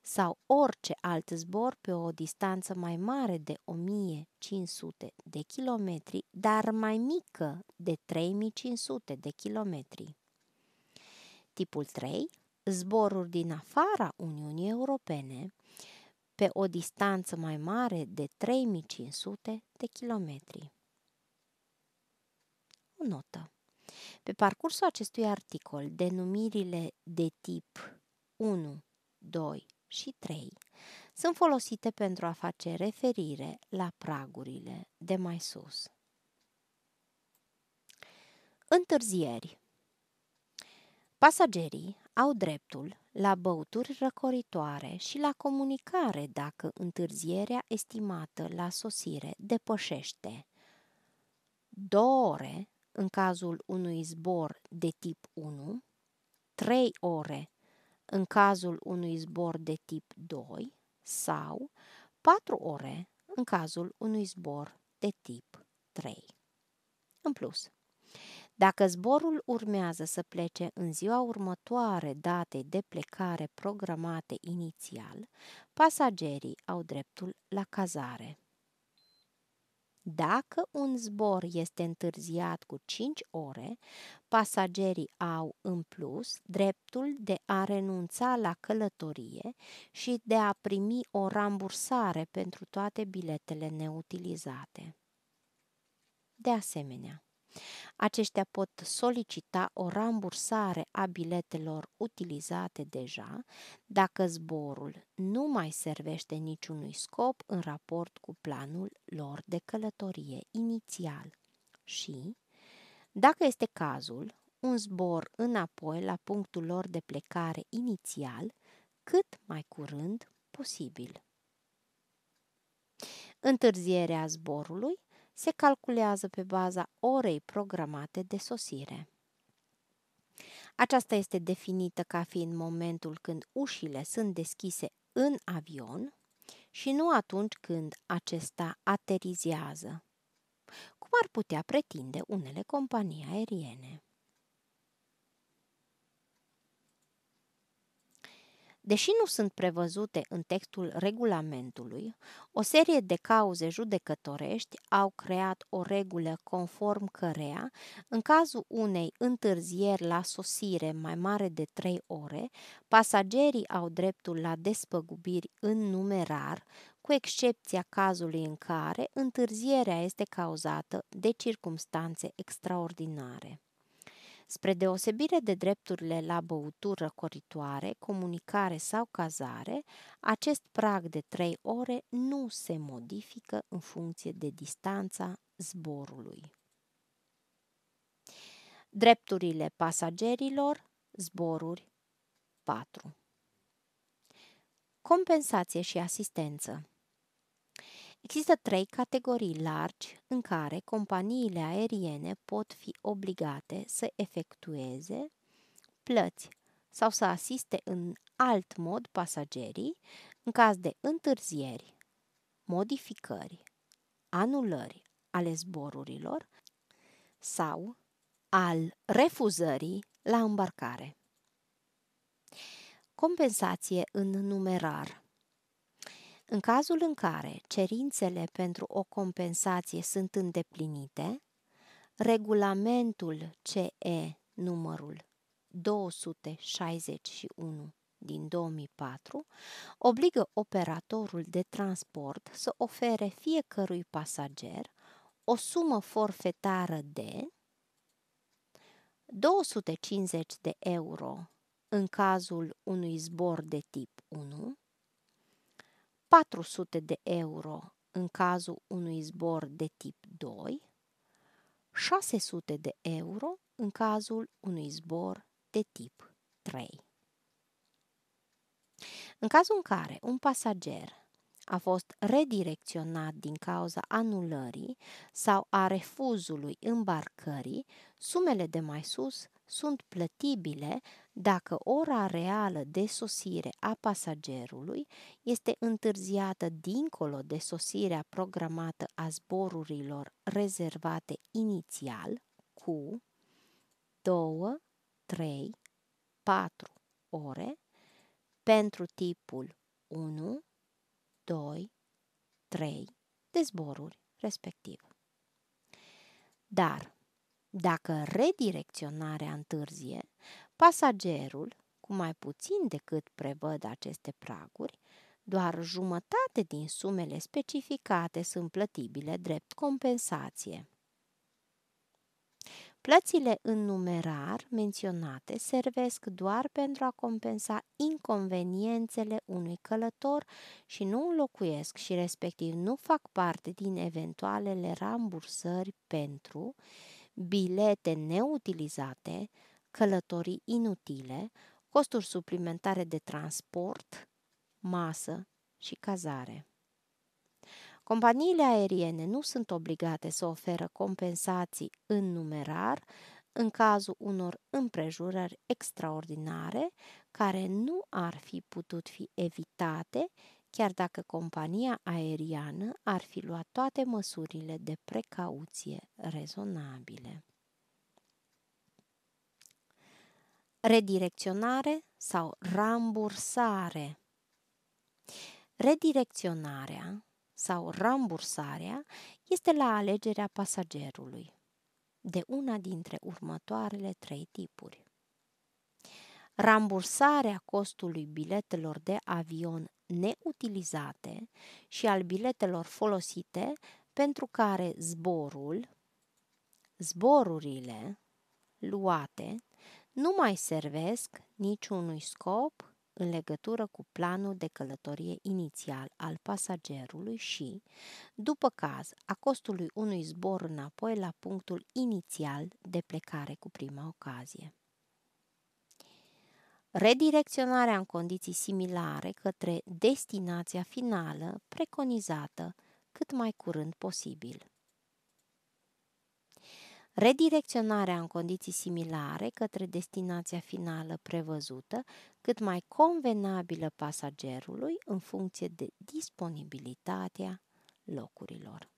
sau orice alt zbor pe o distanță mai mare de 1500 de kilometri, dar mai mică de 3500 de kilometri. Tipul 3. Zboruri din afara Uniunii Europene pe o distanță mai mare de 3500 de kilometri o notă. Pe parcursul acestui articol, denumirile de tip 1, 2 și 3 sunt folosite pentru a face referire la pragurile de mai sus. Întârzieri Pasagerii au dreptul la băuturi răcoritoare și la comunicare dacă întârzierea estimată la sosire depășește 2 ore în cazul unui zbor de tip 1, 3 ore în cazul unui zbor de tip 2 sau 4 ore în cazul unui zbor de tip 3. În plus, dacă zborul urmează să plece în ziua următoare datei de plecare programate inițial, pasagerii au dreptul la cazare. Dacă un zbor este întârziat cu 5 ore, pasagerii au, în plus, dreptul de a renunța la călătorie și de a primi o rambursare pentru toate biletele neutilizate. De asemenea, aceștia pot solicita o rambursare a biletelor utilizate deja dacă zborul nu mai servește niciunui scop în raport cu planul lor de călătorie inițial și, dacă este cazul, un zbor înapoi la punctul lor de plecare inițial cât mai curând posibil. Întârzierea zborului se calculează pe baza orei programate de sosire. Aceasta este definită ca fiind momentul când ușile sunt deschise în avion și nu atunci când acesta aterizează, cum ar putea pretinde unele companii aeriene. Deși nu sunt prevăzute în textul regulamentului, o serie de cauze judecătorești au creat o regulă conform cărea, în cazul unei întârzieri la sosire mai mare de 3 ore, pasagerii au dreptul la despăgubiri în numerar, cu excepția cazului în care întârzierea este cauzată de circumstanțe extraordinare. Spre deosebire de drepturile la băutură coritoare, comunicare sau cazare, acest prag de 3 ore nu se modifică în funcție de distanța zborului. Drepturile pasagerilor, zboruri 4. Compensație și asistență Există trei categorii largi în care companiile aeriene pot fi obligate să efectueze plăți sau să asiste în alt mod pasagerii în caz de întârzieri, modificări, anulări ale zborurilor sau al refuzării la îmbarcare. Compensație în numerar în cazul în care cerințele pentru o compensație sunt îndeplinite, regulamentul CE numărul 261 din 2004 obligă operatorul de transport să ofere fiecărui pasager o sumă forfetară de 250 de euro în cazul unui zbor de tip 1, 400 de euro în cazul unui zbor de tip 2, 600 de euro în cazul unui zbor de tip 3. În cazul în care un pasager a fost redirecționat din cauza anulării sau a refuzului îmbarcării, sumele de mai sus sunt plătibile dacă ora reală de sosire a pasagerului este întârziată dincolo de sosirea programată a zborurilor rezervate inițial cu 2, 3, 4 ore pentru tipul 1, 2, 3 de zboruri respectiv. Dar dacă redirecționarea întârzie, pasagerul, cu mai puțin decât prevăd aceste praguri, doar jumătate din sumele specificate sunt plătibile drept compensație. Plățile în numerar menționate servesc doar pentru a compensa inconveniențele unui călător și nu înlocuiesc și respectiv nu fac parte din eventualele rambursări pentru bilete neutilizate, călătorii inutile, costuri suplimentare de transport, masă și cazare. Companiile aeriene nu sunt obligate să oferă compensații în numerar în cazul unor împrejurări extraordinare care nu ar fi putut fi evitate chiar dacă compania aeriană ar fi luat toate măsurile de precauție rezonabile. Redirecționare sau rambursare. Redirecționarea sau rambursarea este la alegerea pasagerului de una dintre următoarele trei tipuri. Rambursarea costului biletelor de avion neutilizate și al biletelor folosite pentru care zborul, zborurile luate nu mai servesc niciunui scop în legătură cu planul de călătorie inițial al pasagerului și, după caz, a costului unui zbor înapoi la punctul inițial de plecare cu prima ocazie redirecționarea în condiții similare către destinația finală preconizată cât mai curând posibil. Redirecționarea în condiții similare către destinația finală prevăzută cât mai convenabilă pasagerului în funcție de disponibilitatea locurilor.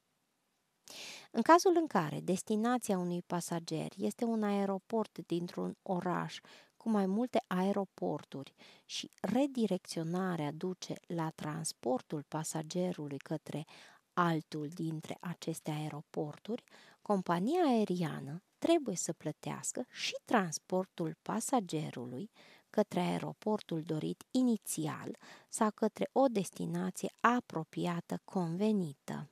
În cazul în care destinația unui pasager este un aeroport dintr-un oraș cu mai multe aeroporturi și redirecționarea duce la transportul pasagerului către altul dintre aceste aeroporturi, compania aeriană trebuie să plătească și transportul pasagerului către aeroportul dorit inițial sau către o destinație apropiată convenită.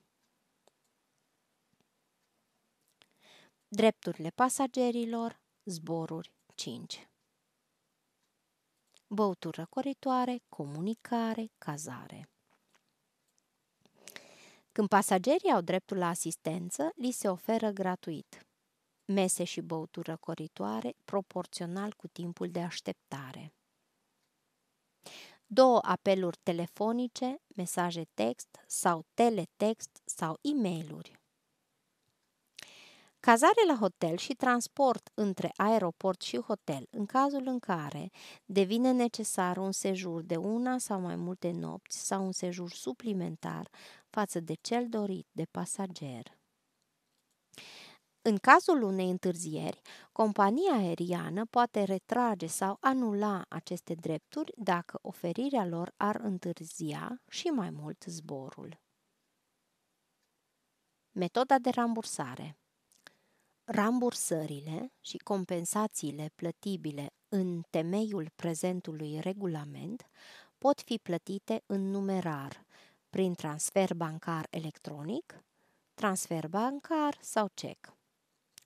Drepturile pasagerilor, zboruri 5 băuturi răcoritoare, comunicare, cazare. Când pasagerii au dreptul la asistență, li se oferă gratuit mese și băuturi răcoritoare proporțional cu timpul de așteptare. Două apeluri telefonice, mesaje text sau teletext sau e-mailuri. Cazare la hotel și transport între aeroport și hotel în cazul în care devine necesar un sejur de una sau mai multe nopți sau un sejur suplimentar față de cel dorit de pasager. În cazul unei întârzieri, compania aeriană poate retrage sau anula aceste drepturi dacă oferirea lor ar întârzia și mai mult zborul. Metoda de rambursare Rambursările și compensațiile plătibile în temeiul prezentului regulament pot fi plătite în numerar prin transfer bancar electronic, transfer bancar sau cec.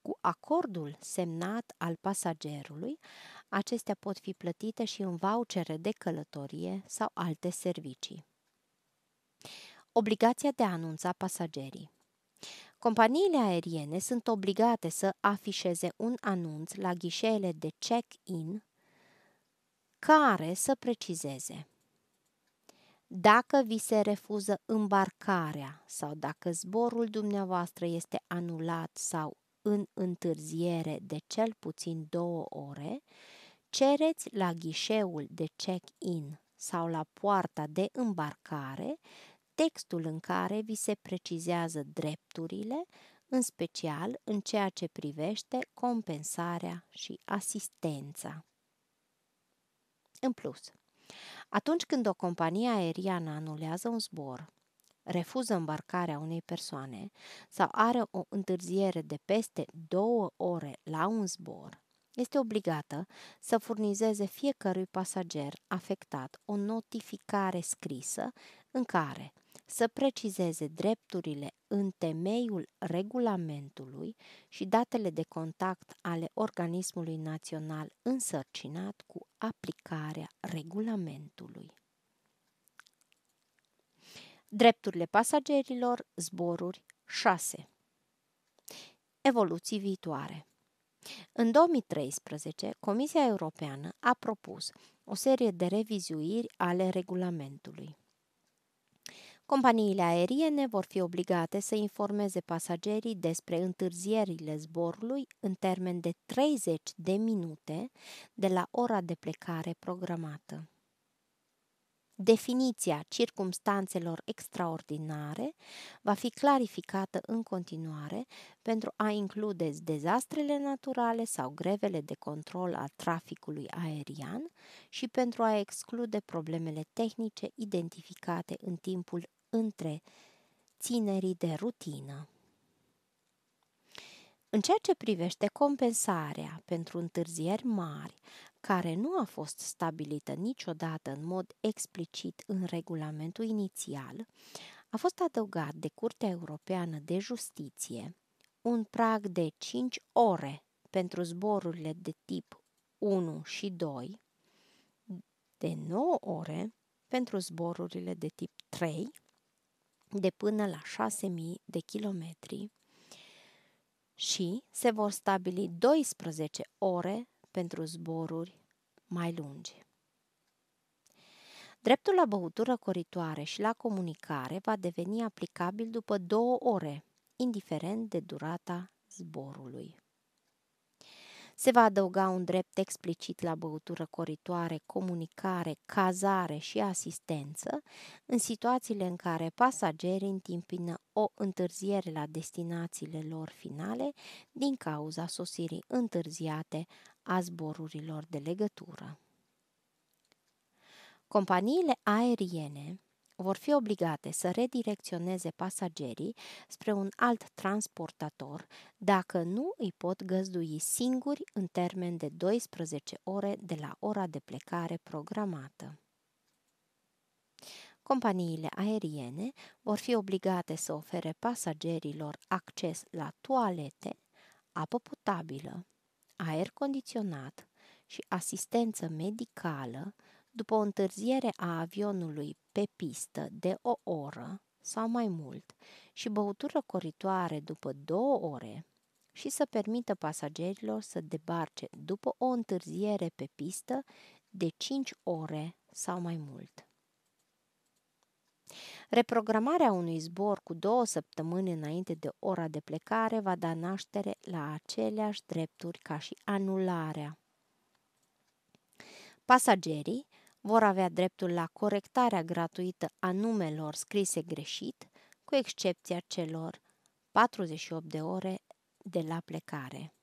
Cu acordul semnat al pasagerului, acestea pot fi plătite și în vouchere de călătorie sau alte servicii. Obligația de a anunța pasagerii Companiile aeriene sunt obligate să afișeze un anunț la ghișeele de check-in care să precizeze dacă vi se refuză îmbarcarea sau dacă zborul dumneavoastră este anulat sau în întârziere de cel puțin două ore, cereți la ghișeul de check-in sau la poarta de îmbarcare textul în care vi se precizează drepturile, în special în ceea ce privește compensarea și asistența. În plus, atunci când o companie aeriană anulează un zbor, refuză îmbarcarea unei persoane sau are o întârziere de peste două ore la un zbor, este obligată să furnizeze fiecărui pasager afectat o notificare scrisă în care să precizeze drepturile în temeiul regulamentului și datele de contact ale organismului național însărcinat cu aplicarea regulamentului. Drepturile pasagerilor, zboruri 6. Evoluții viitoare. În 2013, Comisia Europeană a propus o serie de revizuiri ale regulamentului companiile aeriene vor fi obligate să informeze pasagerii despre întârzierile zborului în termen de 30 de minute de la ora de plecare programată. Definiția circumstanțelor extraordinare va fi clarificată în continuare pentru a include dezastrele naturale sau grevele de control al traficului aerian și pentru a exclude problemele tehnice identificate în timpul întreținerii de rutină. În ceea ce privește compensarea pentru întârzieri mari, care nu a fost stabilită niciodată în mod explicit în regulamentul inițial, a fost adăugat de Curtea Europeană de Justiție un prag de 5 ore pentru zborurile de tip 1 și 2, de 9 ore pentru zborurile de tip 3, de până la 6000 de kilometri și se vor stabili 12 ore pentru zboruri mai lungi. Dreptul la băutură coritoare și la comunicare va deveni aplicabil după două ore, indiferent de durata zborului. Se va adăuga un drept explicit la băutură coritoare, comunicare, cazare și asistență în situațiile în care pasagerii întâmpină o întârziere la destinațiile lor finale din cauza sosirii întârziate a zborurilor de legătură. Companiile aeriene vor fi obligate să redirecționeze pasagerii spre un alt transportator dacă nu îi pot găzdui singuri în termen de 12 ore de la ora de plecare programată. Companiile aeriene vor fi obligate să ofere pasagerilor acces la toalete, apă potabilă, aer condiționat și asistență medicală după o întârziere a avionului pe pistă de o oră sau mai mult și băutură coritoare după două ore și să permită pasagerilor să debarce după o întârziere pe pistă de 5 ore sau mai mult. Reprogramarea unui zbor cu două săptămâni înainte de ora de plecare va da naștere la aceleași drepturi ca și anularea. Pasagerii vor avea dreptul la corectarea gratuită a numelor scrise greșit, cu excepția celor 48 de ore de la plecare.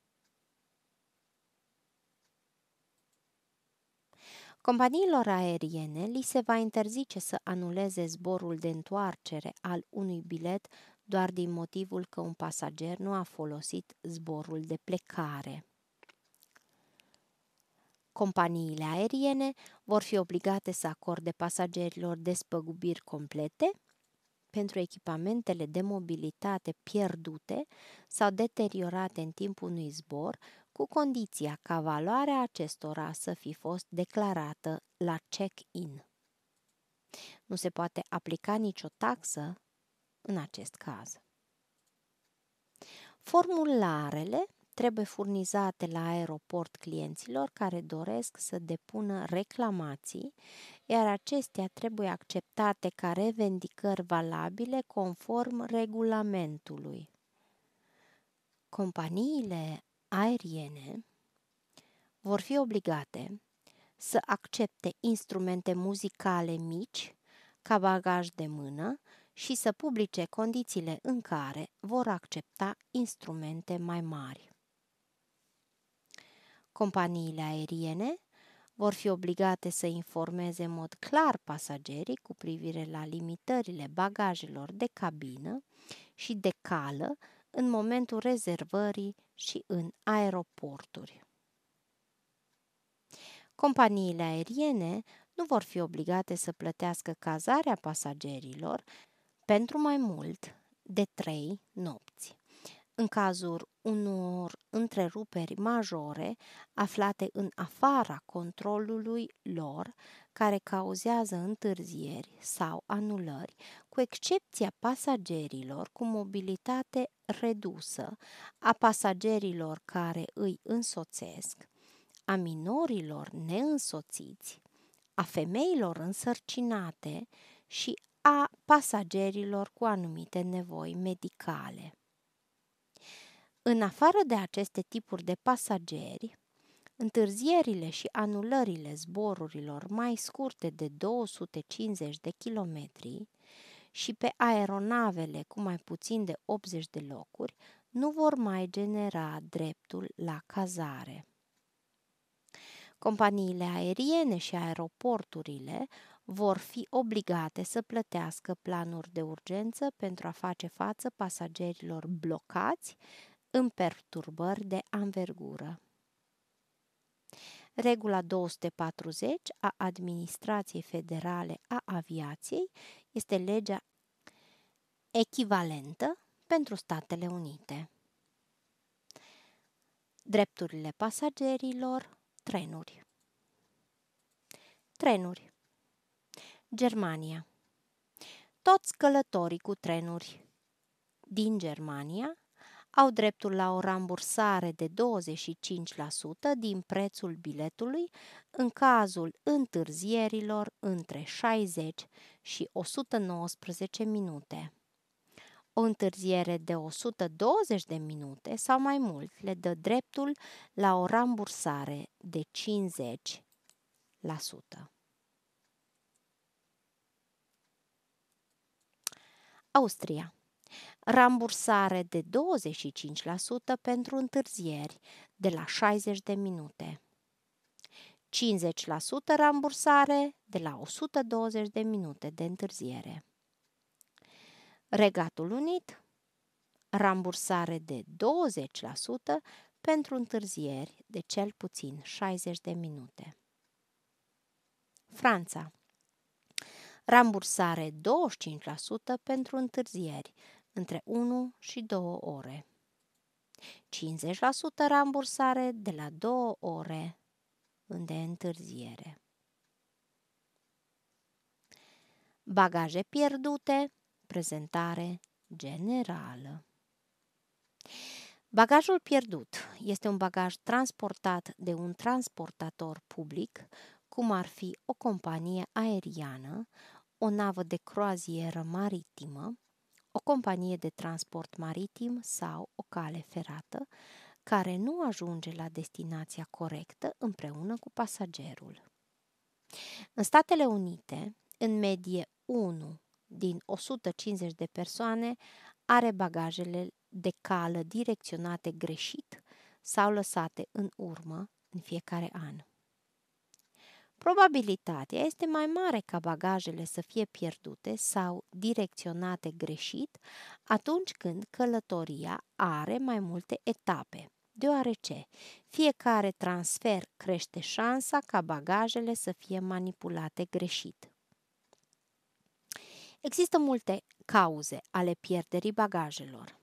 Companiilor aeriene li se va interzice să anuleze zborul de întoarcere al unui bilet doar din motivul că un pasager nu a folosit zborul de plecare companiile aeriene vor fi obligate să acorde pasagerilor despăgubiri complete pentru echipamentele de mobilitate pierdute sau deteriorate în timpul unui zbor, cu condiția ca valoarea acestora să fi fost declarată la check-in. Nu se poate aplica nicio taxă în acest caz. Formularele trebuie furnizate la aeroport clienților care doresc să depună reclamații, iar acestea trebuie acceptate ca revendicări valabile conform regulamentului. Companiile aeriene vor fi obligate să accepte instrumente muzicale mici ca bagaj de mână și să publice condițiile în care vor accepta instrumente mai mari. Companiile aeriene vor fi obligate să informeze în mod clar pasagerii cu privire la limitările bagajelor de cabină și de cală în momentul rezervării și în aeroporturi. Companiile aeriene nu vor fi obligate să plătească cazarea pasagerilor pentru mai mult de 3 nopți. În cazul unor întreruperi majore aflate în afara controlului lor, care cauzează întârzieri sau anulări, cu excepția pasagerilor cu mobilitate redusă, a pasagerilor care îi însoțesc, a minorilor neînsoțiți, a femeilor însărcinate și a pasagerilor cu anumite nevoi medicale. În afară de aceste tipuri de pasageri, întârzierile și anulările zborurilor mai scurte de 250 de kilometri și pe aeronavele cu mai puțin de 80 de locuri nu vor mai genera dreptul la cazare. Companiile aeriene și aeroporturile vor fi obligate să plătească planuri de urgență pentru a face față pasagerilor blocați în perturbări de anvergură. Regula 240 a Administrației Federale a Aviației este legea echivalentă pentru Statele Unite. Drepturile pasagerilor, trenuri. Trenuri. Germania. Toți călătorii cu trenuri din Germania au dreptul la o rambursare de 25% din prețul biletului în cazul întârzierilor între 60 și 119 minute. O întârziere de 120 de minute sau mai mult le dă dreptul la o rambursare de 50%. Austria rambursare de 25% pentru întârzieri de la 60 de minute. 50% rambursare de la 120 de minute de întârziere. Regatul Unit, rambursare de 20% pentru întârzieri de cel puțin 60 de minute. Franța, rambursare 25% pentru întârzieri între 1 și 2 ore. 50% rambursare de la 2 ore de întârziere. Bagaje pierdute, prezentare generală. Bagajul pierdut este un bagaj transportat de un transportator public, cum ar fi o companie aeriană, o navă de croazieră maritimă, o companie de transport maritim sau o cale ferată care nu ajunge la destinația corectă împreună cu pasagerul. În Statele Unite, în medie 1 din 150 de persoane are bagajele de cală direcționate greșit sau lăsate în urmă în fiecare an. Probabilitatea este mai mare ca bagajele să fie pierdute sau direcționate greșit atunci când călătoria are mai multe etape, deoarece fiecare transfer crește șansa ca bagajele să fie manipulate greșit. Există multe cauze ale pierderii bagajelor.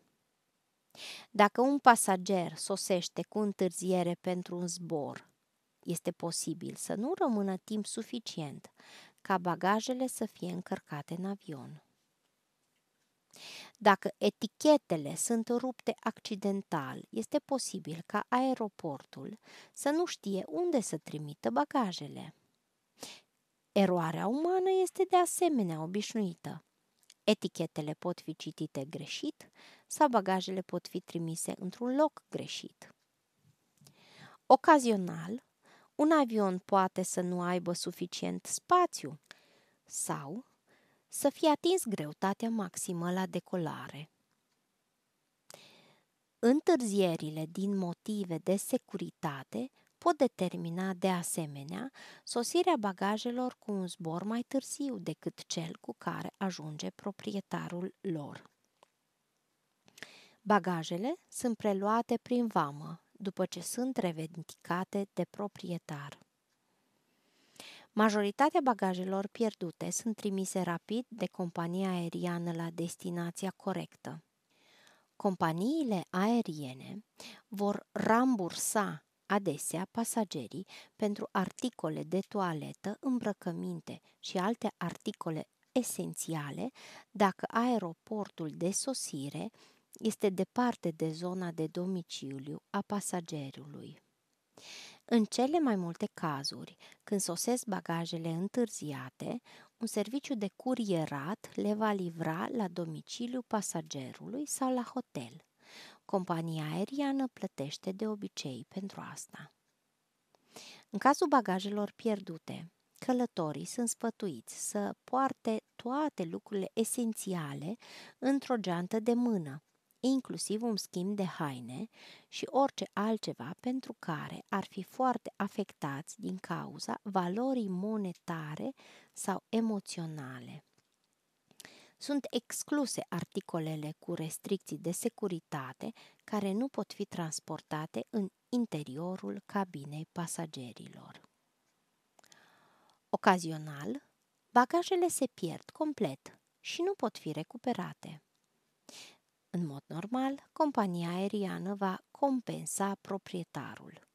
Dacă un pasager sosește cu întârziere pentru un zbor este posibil să nu rămână timp suficient ca bagajele să fie încărcate în avion. Dacă etichetele sunt rupte accidental, este posibil ca aeroportul să nu știe unde să trimită bagajele. Eroarea umană este de asemenea obișnuită. Etichetele pot fi citite greșit sau bagajele pot fi trimise într-un loc greșit. Ocazional, un avion poate să nu aibă suficient spațiu sau să fie atins greutatea maximă la decolare. Întârzierile din motive de securitate pot determina de asemenea sosirea bagajelor cu un zbor mai târziu decât cel cu care ajunge proprietarul lor. Bagajele sunt preluate prin vamă după ce sunt revendicate de proprietar. Majoritatea bagajelor pierdute sunt trimise rapid de compania aeriană la destinația corectă. Companiile aeriene vor rambursa adesea pasagerii pentru articole de toaletă, îmbrăcăminte și alte articole esențiale dacă aeroportul de sosire este departe de zona de domiciliu a pasagerului. În cele mai multe cazuri, când sosesc bagajele întârziate, un serviciu de curierat le va livra la domiciliu pasagerului sau la hotel. Compania aeriană plătește de obicei pentru asta. În cazul bagajelor pierdute, călătorii sunt sfătuiți să poarte toate lucrurile esențiale într-o geantă de mână, inclusiv un schimb de haine și orice altceva pentru care ar fi foarte afectați din cauza valorii monetare sau emoționale. Sunt excluse articolele cu restricții de securitate care nu pot fi transportate în interiorul cabinei pasagerilor. Ocazional, bagajele se pierd complet și nu pot fi recuperate. În mod normal, compania aeriană va compensa proprietarul.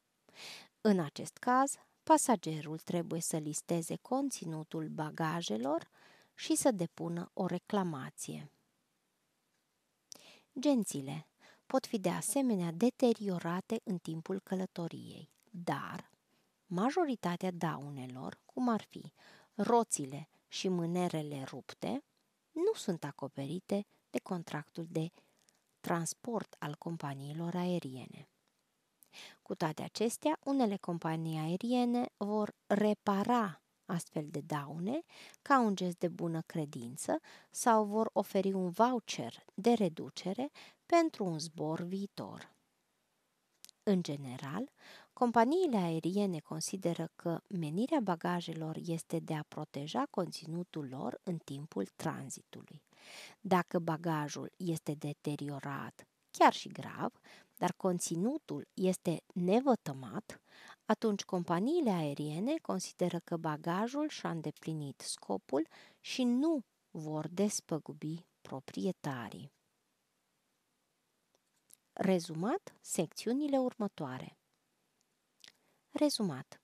În acest caz, pasagerul trebuie să listeze conținutul bagajelor și să depună o reclamație. Gențile pot fi de asemenea deteriorate în timpul călătoriei, dar majoritatea daunelor, cum ar fi roțile și mânerele rupte, nu sunt acoperite de contractul de transport al companiilor aeriene. Cu toate acestea, unele companii aeriene vor repara astfel de daune ca un gest de bună credință sau vor oferi un voucher de reducere pentru un zbor viitor. În general, companiile aeriene consideră că menirea bagajelor este de a proteja conținutul lor în timpul tranzitului. Dacă bagajul este deteriorat, chiar și grav, dar conținutul este nevătămat, atunci companiile aeriene consideră că bagajul și-a îndeplinit scopul și nu vor despăgubi proprietarii. Rezumat secțiunile următoare. Rezumat.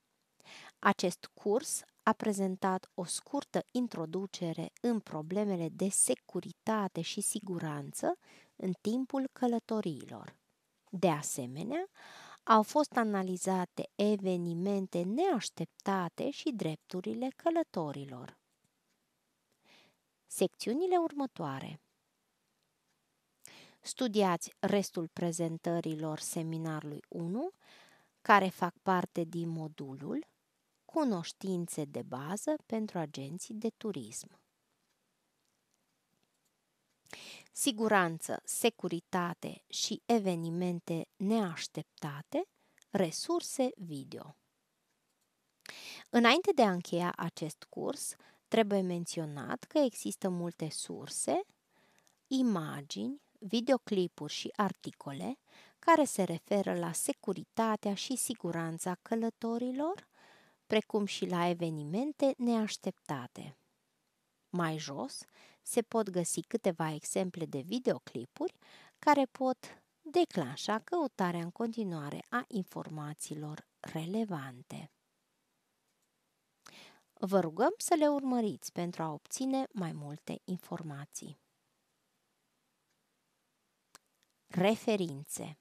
Acest curs a prezentat o scurtă introducere în problemele de securitate și siguranță în timpul călătoriilor. De asemenea, au fost analizate evenimente neașteptate și drepturile călătorilor. Secțiunile următoare Studiați restul prezentărilor seminarului 1, care fac parte din modulul cunoștințe de bază pentru agenții de turism. Siguranță, securitate și evenimente neașteptate, resurse video. Înainte de a încheia acest curs, trebuie menționat că există multe surse, imagini, videoclipuri și articole care se referă la securitatea și siguranța călătorilor, precum și la evenimente neașteptate. Mai jos se pot găsi câteva exemple de videoclipuri care pot declanșa căutarea în continuare a informațiilor relevante. Vă rugăm să le urmăriți pentru a obține mai multe informații. Referințe